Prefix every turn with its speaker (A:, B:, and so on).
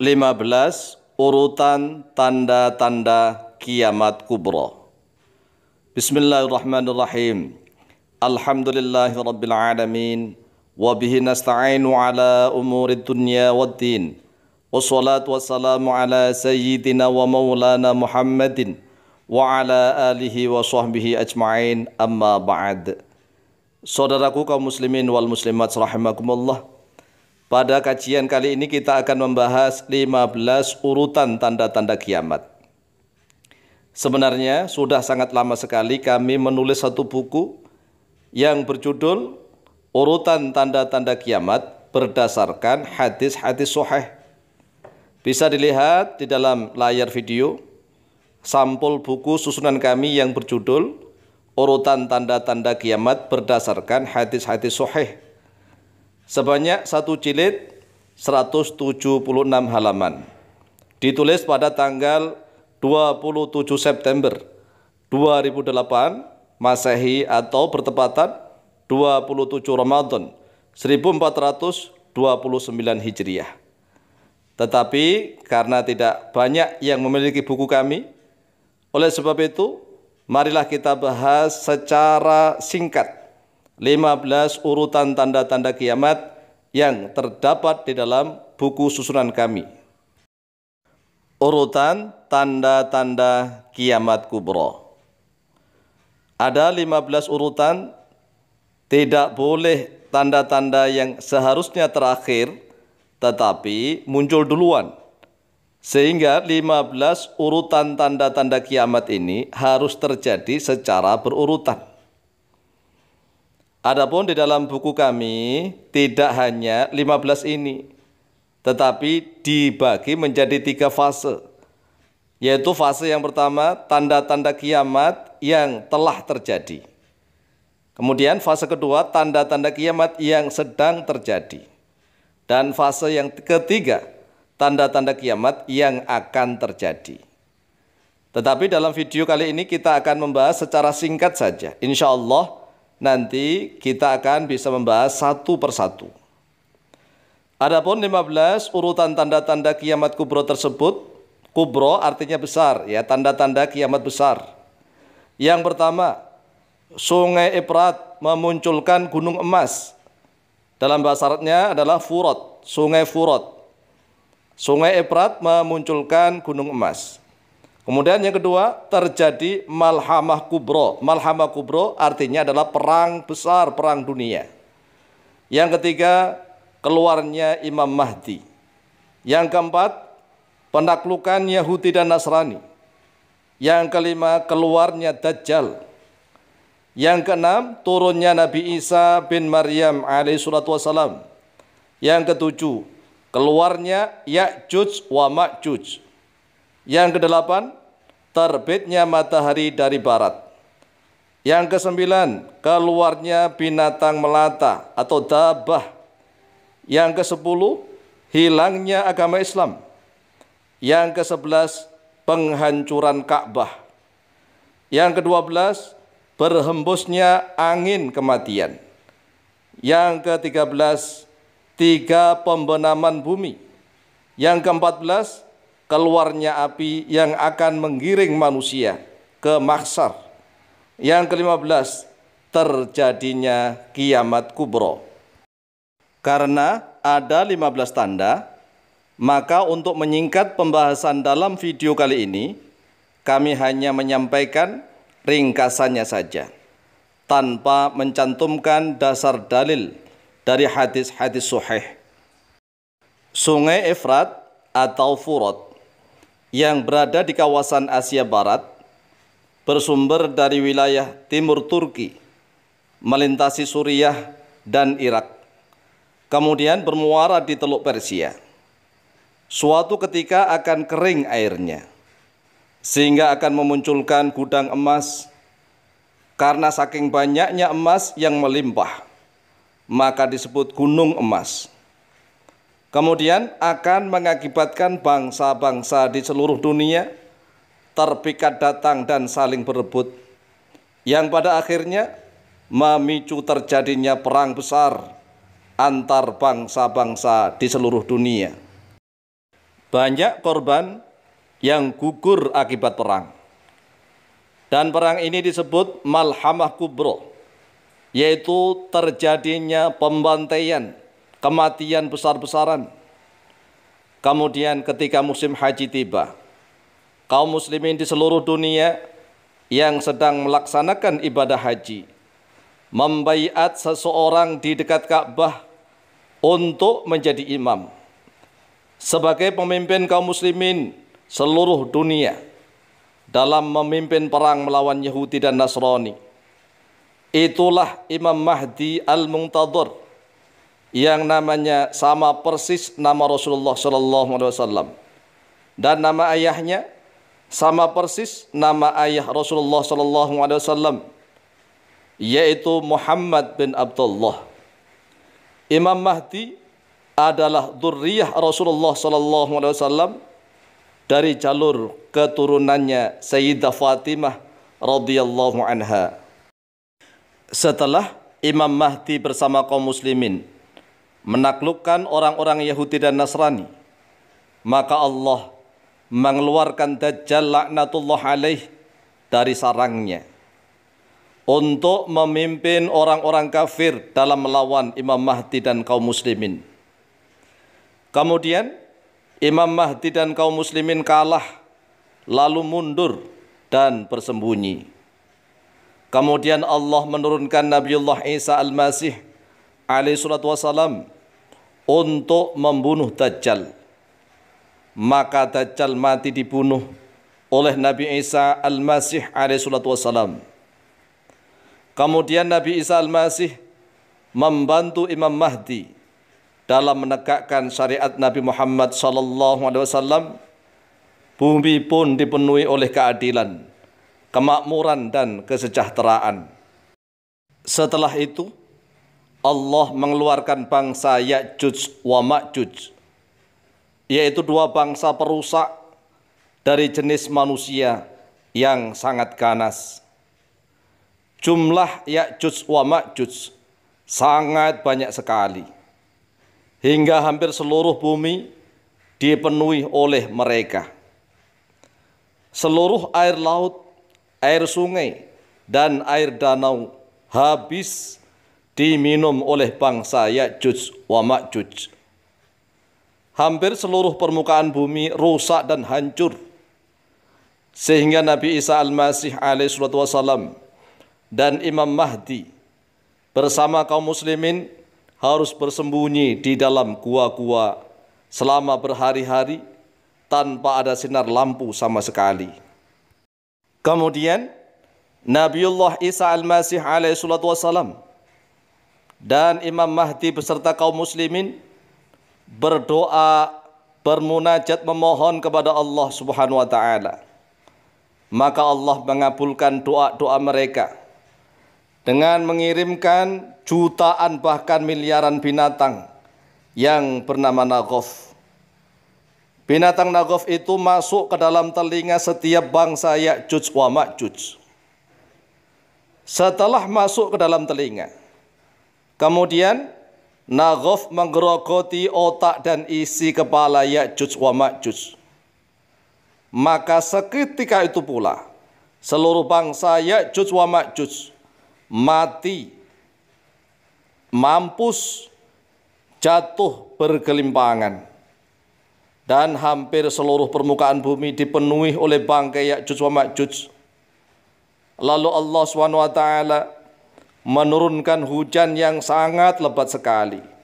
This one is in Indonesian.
A: 15 urutan tanda-tanda kiamat kubra. Bismillahirrahmanirrahim. Alhamdulillahirabbil alamin wa bihi nasta'inu ala umuri dunya waddin. Wassalatu wassalamu ala sayyidina wa maulana Muhammadin wa ala alihi wa sahbihi ajma'in amma ba'd. Saudaraku kaum muslimin wal muslimat rahimakumullah. Pada kajian kali ini kita akan membahas 15 urutan tanda-tanda kiamat. Sebenarnya sudah sangat lama sekali kami menulis satu buku yang berjudul Urutan Tanda-Tanda Kiamat berdasarkan hadis-hadis soheh. Bisa dilihat di dalam layar video sampul buku susunan kami yang berjudul Urutan Tanda-Tanda Kiamat berdasarkan hadis-hadis soheh sebanyak satu jilid 176 halaman. Ditulis pada tanggal 27 September 2008 Masehi atau bertepatan 27 Ramadan 1429 Hijriah. Tetapi karena tidak banyak yang memiliki buku kami, oleh sebab itu marilah kita bahas secara singkat 15 urutan tanda-tanda kiamat yang terdapat di dalam buku susunan kami. Urutan tanda-tanda kiamat kubro. Ada 15 urutan tidak boleh tanda-tanda yang seharusnya terakhir tetapi muncul duluan. Sehingga 15 urutan tanda-tanda kiamat ini harus terjadi secara berurutan. Adapun di dalam buku kami tidak hanya 15 ini, tetapi dibagi menjadi tiga fase. Yaitu fase yang pertama, tanda-tanda kiamat yang telah terjadi. Kemudian fase kedua, tanda-tanda kiamat yang sedang terjadi. Dan fase yang ketiga, tanda-tanda kiamat yang akan terjadi. Tetapi dalam video kali ini kita akan membahas secara singkat saja. Insya Allah, nanti kita akan bisa membahas satu persatu. Adapun 15 urutan tanda-tanda kiamat kubro tersebut, kubro artinya besar ya, tanda-tanda kiamat besar. Yang pertama, sungai Efrat memunculkan gunung emas. Dalam bahasa Arabnya adalah Furat, sungai Furat. Sungai Efrat memunculkan gunung emas. Kemudian yang kedua, terjadi malhamah kubro. Malhamah kubro artinya adalah perang besar, perang dunia. Yang ketiga, keluarnya Imam Mahdi. Yang keempat, penaklukan Yahudi dan Nasrani. Yang kelima, keluarnya Dajjal. Yang keenam, turunnya Nabi Isa bin Maryam alaihissalam. salatu wassalam. Yang ketujuh, keluarnya Ya'juj wa Ma'juj. Yang kedelapan, terbitnya matahari dari barat. Yang kesembilan, keluarnya binatang melata atau dabah. Yang kesepuluh, hilangnya agama Islam. Yang kesebelas, penghancuran Ka'bah. Yang kedua belas, berhembusnya angin kematian. Yang ketiga belas, tiga pembenaman bumi. Yang keempat belas, keluarnya api yang akan menggiring manusia ke maksar. Yang kelima belas, terjadinya kiamat kubro. Karena ada 15 tanda, maka untuk menyingkat pembahasan dalam video kali ini, kami hanya menyampaikan ringkasannya saja, tanpa mencantumkan dasar dalil dari hadis-hadis suhih. Sungai Efrat atau Furat yang berada di kawasan Asia Barat bersumber dari wilayah timur Turki melintasi Suriah dan Irak kemudian bermuara di Teluk Persia suatu ketika akan kering airnya sehingga akan memunculkan gudang emas karena saking banyaknya emas yang melimpah maka disebut gunung emas kemudian akan mengakibatkan bangsa-bangsa di seluruh dunia terpikat datang dan saling berebut yang pada akhirnya memicu terjadinya perang besar antar bangsa-bangsa di seluruh dunia. Banyak korban yang gugur akibat perang. Dan perang ini disebut Malhamah Kubro, yaitu terjadinya pembantaian kematian besar-besaran. Kemudian ketika musim haji tiba, kaum muslimin di seluruh dunia yang sedang melaksanakan ibadah haji membaiat seseorang di dekat Ka'bah untuk menjadi imam sebagai pemimpin kaum muslimin seluruh dunia dalam memimpin perang melawan Yahudi dan Nasrani. Itulah Imam Mahdi Al-Muntadhir yang namanya sama persis nama Rasulullah Shallallahu Alaihi Wasallam dan nama ayahnya sama persis nama ayah Rasulullah Shallallahu Alaihi Wasallam yaitu Muhammad bin Abdullah. Imam Mahdi adalah durriyah Rasulullah Shallallahu Alaihi Wasallam dari jalur keturunannya Sayyidah Fatimah radhiyallahu anha. Setelah Imam Mahdi bersama kaum muslimin menaklukkan orang-orang Yahudi dan Nasrani maka Allah mengeluarkan Dajjal laknatullah alaih dari sarangnya untuk memimpin orang-orang kafir dalam melawan Imam Mahdi dan kaum muslimin. Kemudian Imam Mahdi dan kaum muslimin kalah lalu mundur dan bersembunyi. Kemudian Allah menurunkan Nabiullah Isa al-Masih alaihi salatu wasalam untuk membunuh Dajjal. Maka Dajjal mati dibunuh oleh Nabi Isa al-Masih alaihi salatu wasalam. Kemudian Nabi Isa al-Masih membantu Imam Mahdi dalam menegakkan syariat Nabi Muhammad sallallahu alaihi wasallam. Bumi pun dipenuhi oleh keadilan, kemakmuran dan kesejahteraan. Setelah itu, Allah mengeluarkan bangsa Ya'juj wa Ma'juj yaitu dua bangsa perusak dari jenis manusia yang sangat ganas. Jumlah Ya'juj wa Ma'juj sangat banyak sekali. Hingga hampir seluruh bumi dipenuhi oleh mereka. Seluruh air laut, air sungai, dan air danau habis diminum oleh bangsa Ya'juj wa Ma'juj. Hampir seluruh permukaan bumi rusak dan hancur. Sehingga Nabi Isa Al-Masih alaihissalam dan Imam Mahdi bersama kaum muslimin harus bersembunyi di dalam gua-gua selama berhari-hari tanpa ada sinar lampu sama sekali. Kemudian Nabiullah Isa Al-Masih alaihissalam dan Imam Mahdi beserta kaum muslimin berdoa bermunajat memohon kepada Allah Subhanahu wa taala maka Allah mengabulkan doa-doa mereka dengan mengirimkan jutaan bahkan miliaran binatang yang bernama Nagof. Binatang Nagof itu masuk ke dalam telinga setiap bangsa Ya'juj wa Ma'juj. Setelah masuk ke dalam telinga, Kemudian Nagof menggerogoti otak dan isi kepala Ya'juj wa Ma'juj. Maka seketika itu pula seluruh bangsa Ya'juj wa Ma'juj mati, mampus, jatuh bergelimpangan. Dan hampir seluruh permukaan bumi dipenuhi oleh bangkai Ya'juj wa Ma'juj. Lalu Allah swt menurunkan hujan yang sangat lebat sekali